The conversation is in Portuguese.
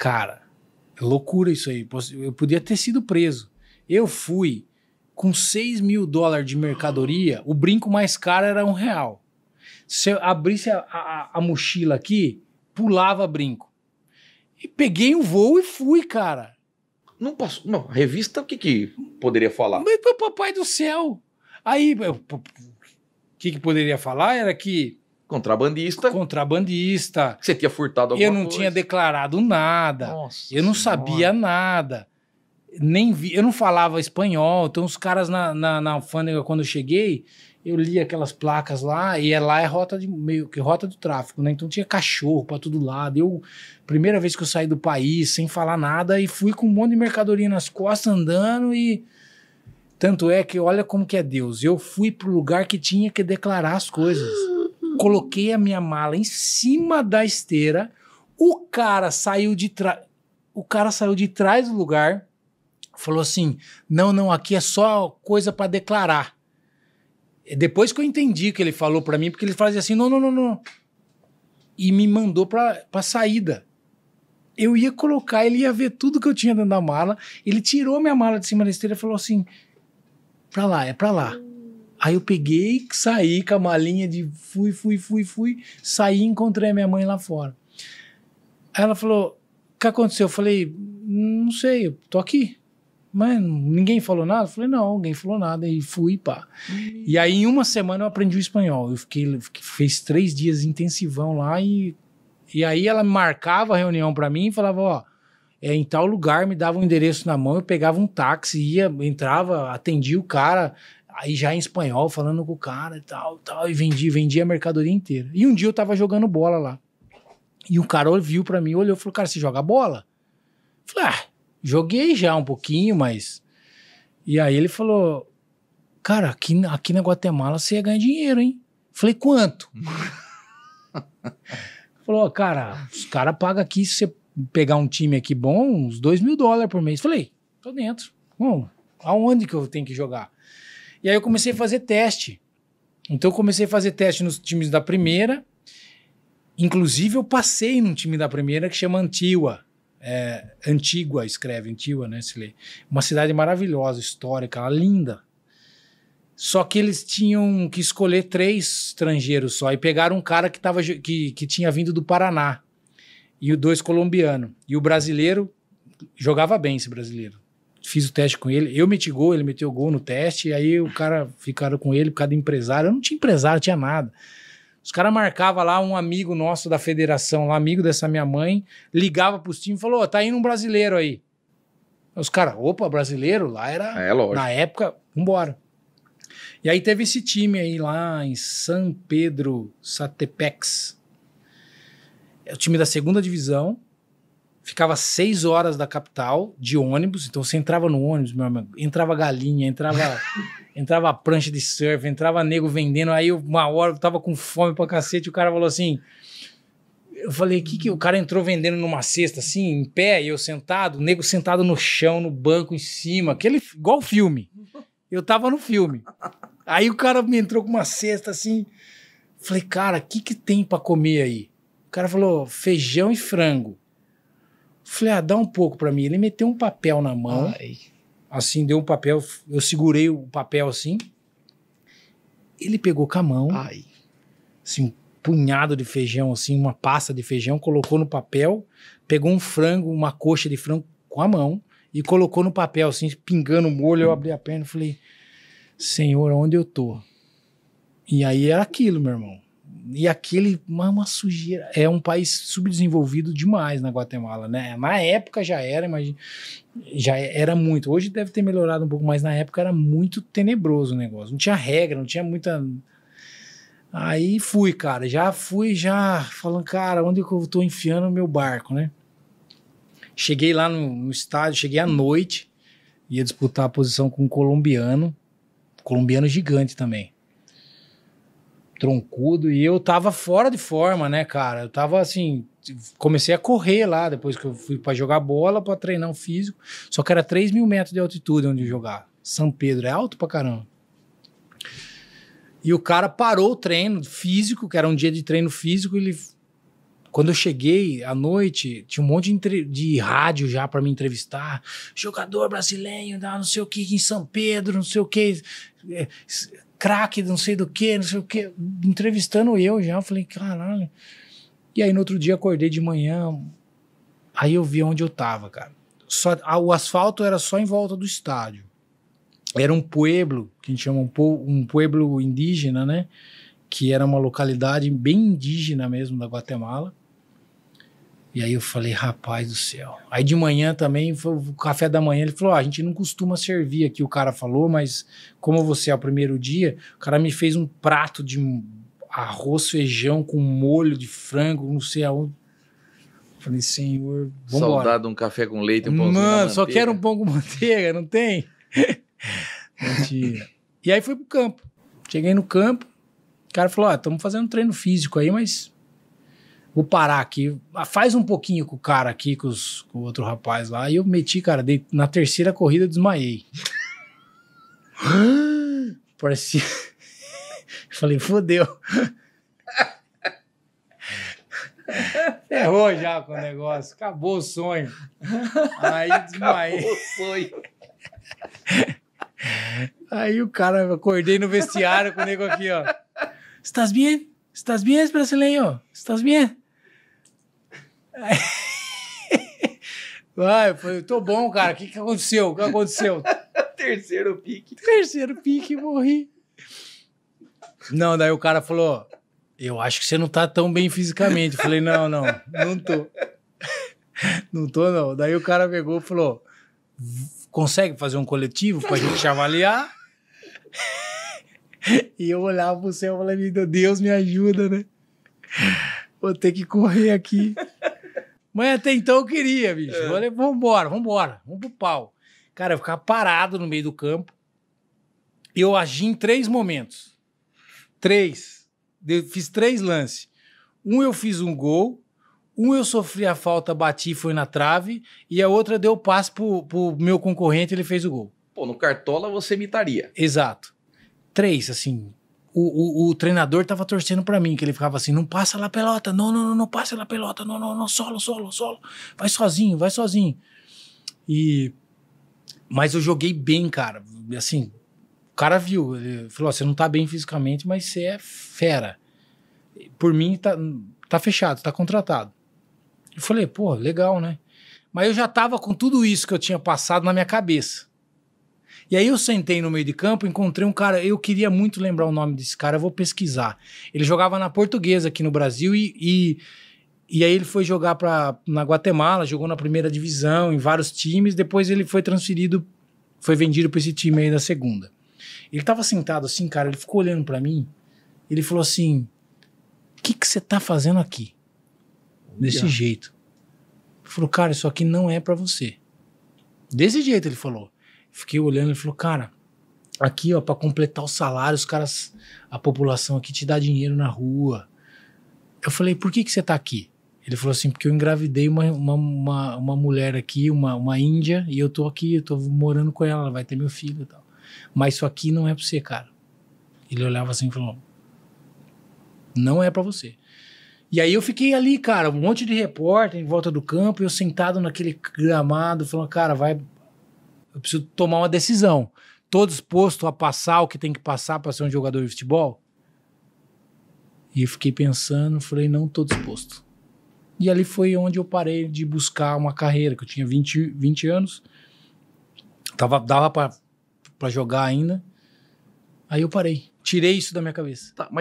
Cara, é loucura isso aí. Eu podia ter sido preso. Eu fui com 6 mil dólares de mercadoria, o brinco mais caro era um real. Se eu abrisse a, a, a mochila aqui, pulava brinco. E peguei um voo e fui, cara. Não posso. Não, revista, o que, que poderia falar? Mas, papai do céu. Aí, o que, que poderia falar era que Contrabandista. Contrabandista. Você tinha furtado alguma coisa. Eu não coisa. tinha declarado nada. Nossa eu não senhora. sabia nada. Nem vi, eu não falava espanhol. Então, os caras na, na, na alfândega, quando eu cheguei, eu li aquelas placas lá, e é lá é rota de meio que rota do tráfico, né? Então tinha cachorro para todo lado. Eu, primeira vez que eu saí do país sem falar nada, e fui com um monte de mercadoria nas costas andando e. Tanto é que olha como que é Deus. Eu fui pro lugar que tinha que declarar as coisas. Coloquei a minha mala em cima da esteira. O cara saiu de trás. O cara saiu de trás do lugar, falou assim: não, não, aqui é só coisa para declarar. E depois que eu entendi que ele falou para mim, porque ele fazia assim: não, não, não, não. E me mandou para a saída eu ia colocar, ele ia ver tudo que eu tinha dentro da mala. Ele tirou minha mala de cima da esteira e falou assim: pra lá, é pra lá. Aí eu peguei, saí com a malinha de fui, fui, fui, fui, saí e encontrei a minha mãe lá fora. ela falou: O que aconteceu? Eu falei: Não sei, eu tô aqui. Mas ninguém falou nada? Eu falei: Não, ninguém falou nada. E fui, pá. Uhum. E aí, em uma semana, eu aprendi o espanhol. Eu fiquei, fez três dias intensivão lá e. E aí ela marcava a reunião para mim e falava: Ó. É, em tal lugar, me dava um endereço na mão, eu pegava um táxi, ia, entrava, atendia o cara, Aí já em espanhol, falando com o cara e tal, tal, e vendi, vendi a mercadoria inteira. E um dia eu tava jogando bola lá. E o cara viu para mim, olhou e falou: Cara, você joga bola? Eu falei: Ah, joguei já um pouquinho, mas. E aí ele falou: Cara, aqui, aqui na Guatemala você ia ganhar dinheiro, hein? Eu falei: Quanto? falou: Cara, os caras pagam aqui, se você pegar um time aqui bom, uns dois mil dólares por mês. Eu falei: Tô dentro. Bom, aonde que eu tenho que jogar? E aí eu comecei a fazer teste. Então eu comecei a fazer teste nos times da primeira. Inclusive eu passei num time da primeira que chama Antigua. É, Antigua, escreve Antigua, né? Se lê. Uma cidade maravilhosa, histórica, é linda. Só que eles tinham que escolher três estrangeiros só. E pegaram um cara que, tava, que, que tinha vindo do Paraná. E o dois colombiano. E o brasileiro jogava bem esse brasileiro fiz o teste com ele, eu meti gol, ele meteu gol no teste, e aí o cara ficaram com ele por causa de empresário. Eu não tinha empresário, tinha nada. Os caras marcavam lá um amigo nosso da federação, lá, amigo dessa minha mãe, ligava pros times e falou: oh, tá indo um brasileiro aí. Os caras, opa, brasileiro, lá era. É, lógico. Na época, vambora. E aí teve esse time aí lá em São Pedro Satepex. É o time da segunda divisão ficava seis horas da capital de ônibus, então você entrava no ônibus, meu amigo, entrava galinha, entrava entrava prancha de surf, entrava nego vendendo, aí uma hora eu tava com fome pra cacete, o cara falou assim, eu falei, que que o cara entrou vendendo numa cesta assim, em pé, e eu sentado, o nego sentado no chão, no banco em cima, aquele igual filme. Eu tava no filme. Aí o cara me entrou com uma cesta assim, falei, cara, que que tem para comer aí? O cara falou, feijão e frango. Falei, ah, dá um pouco para mim. Ele meteu um papel na mão, Ai. assim, deu um papel, eu segurei o papel assim. Ele pegou com a mão, Ai. assim, um punhado de feijão, assim, uma pasta de feijão, colocou no papel, pegou um frango, uma coxa de frango com a mão e colocou no papel, assim, pingando o molho. Eu abri a perna e falei, Senhor, onde eu tô? E aí era aquilo, meu irmão. E aquele, é uma sujeira. É um país subdesenvolvido demais na Guatemala, né? Na época já era, mas já era muito. Hoje deve ter melhorado um pouco, mas na época era muito tenebroso o negócio. Não tinha regra, não tinha muita. Aí fui, cara. Já fui, já falando, cara, onde que eu tô enfiando o meu barco, né? Cheguei lá no, no estádio, cheguei à noite, ia disputar a posição com um colombiano, colombiano gigante também troncudo e eu tava fora de forma, né, cara? Eu tava assim, comecei a correr lá depois que eu fui para jogar bola, para treinar o físico. Só que era 3 mil metros de altitude onde jogar São Pedro é alto pra caramba. E o cara parou o treino físico, que era um dia de treino físico, ele quando eu cheguei à noite, tinha um monte de, de rádio já para me entrevistar. Jogador brasileiro, não sei o que, em São Pedro, não sei o que. É, craque, não sei do que, não sei o que. Entrevistando eu já. Eu falei, caralho. E aí no outro dia acordei de manhã. Aí eu vi onde eu tava, cara. Só, a, o asfalto era só em volta do estádio. Era um pueblo, que a gente chama um, po, um pueblo indígena, né? Que era uma localidade bem indígena mesmo da Guatemala e aí eu falei, rapaz do céu. Aí de manhã também, o café da manhã, ele falou: a gente não costuma servir aqui, o cara falou, mas como você é o primeiro dia, o cara me fez um prato de arroz, feijão com molho de frango, não sei aonde. Falei, senhor, vamos dia soldado um café com leite e um pãozinho Mano, só quero um pão com manteiga, não tem? Mentira. e aí fui pro campo. Cheguei no campo, o cara falou, ó, ah, estamos fazendo treino físico aí, mas vou parar aqui, faz um pouquinho com o cara aqui, com, os, com o outro rapaz lá. E eu meti, cara, dei, na terceira corrida eu desmaiei. Parecia. Assim, falei, fodeu. Errou já com o negócio, acabou o sonho. Aí desmaiei. Acabou o sonho. Aí o cara, acordei no vestiário com o nego aqui, ó. Estás bem? Estás bem, brasileiro? Estás bem? Vai, foi. tô bom, cara. O que, que aconteceu? O que aconteceu? Terceiro pique. Terceiro pique, morri. Não, daí o cara falou: Eu acho que você não tá tão bem fisicamente. Eu falei, não, não, não tô. Não tô, não. Daí o cara pegou e falou: consegue fazer um coletivo pra gente avaliar? E eu olhava pro céu e falei: meu Deus, me ajuda, né? Vou ter que correr aqui. Mas até então eu queria, bicho. É. falei, vambora, vambora, vamos pro pau. Cara, eu ficava parado no meio do campo. Eu agi em três momentos. Três. Eu fiz três lances. Um eu fiz um gol, um eu sofri a falta, bati, e foi na trave, e a outra deu passe pro, pro meu concorrente, ele fez o gol. Pô, no Cartola você imitaria. Exato. Três, assim, o, o, o treinador tava torcendo para mim, que ele ficava assim, não passa lá pelota, não, não, não, não passa lá pelota, não, não, não, solo, solo, solo, vai sozinho, vai sozinho. E... Mas eu joguei bem, cara, assim, o cara viu, ele falou, você não tá bem fisicamente, mas você é fera. Por mim, tá, tá fechado, tá contratado. Eu falei, pô, legal, né? Mas eu já tava com tudo isso que eu tinha passado na minha cabeça. E aí eu sentei no meio de campo, encontrei um cara, eu queria muito lembrar o nome desse cara, eu vou pesquisar. Ele jogava na portuguesa aqui no Brasil e, e e aí ele foi jogar pra, na Guatemala, jogou na primeira divisão, em vários times. Depois ele foi transferido, foi vendido para esse time aí da segunda. Ele tava sentado assim, cara, ele ficou olhando para mim. Ele falou assim: O que você tá fazendo aqui? Desse yeah. jeito. Ele falou, cara, isso aqui não é para você. Desse jeito ele falou. Fiquei olhando e falou, cara, aqui, ó, para completar o salário, os caras, a população aqui te dá dinheiro na rua. Eu falei, por que, que você tá aqui? Ele falou assim, porque eu engravidei uma, uma, uma, uma mulher aqui, uma, uma índia, e eu tô aqui, eu tô morando com ela, ela vai ter meu filho e tal. Mas isso aqui não é pra você, cara. Ele olhava assim e falou, não é para você. E aí eu fiquei ali, cara, um monte de repórter em volta do campo, eu sentado naquele gramado, falando, cara, vai eu preciso tomar uma decisão. Estou disposto a passar o que tem que passar para ser um jogador de futebol? E fiquei pensando, falei, não estou disposto. E ali foi onde eu parei de buscar uma carreira, que eu tinha 20, 20 anos, tava, dava para jogar ainda. Aí eu parei. Tirei isso da minha cabeça. Tá, mas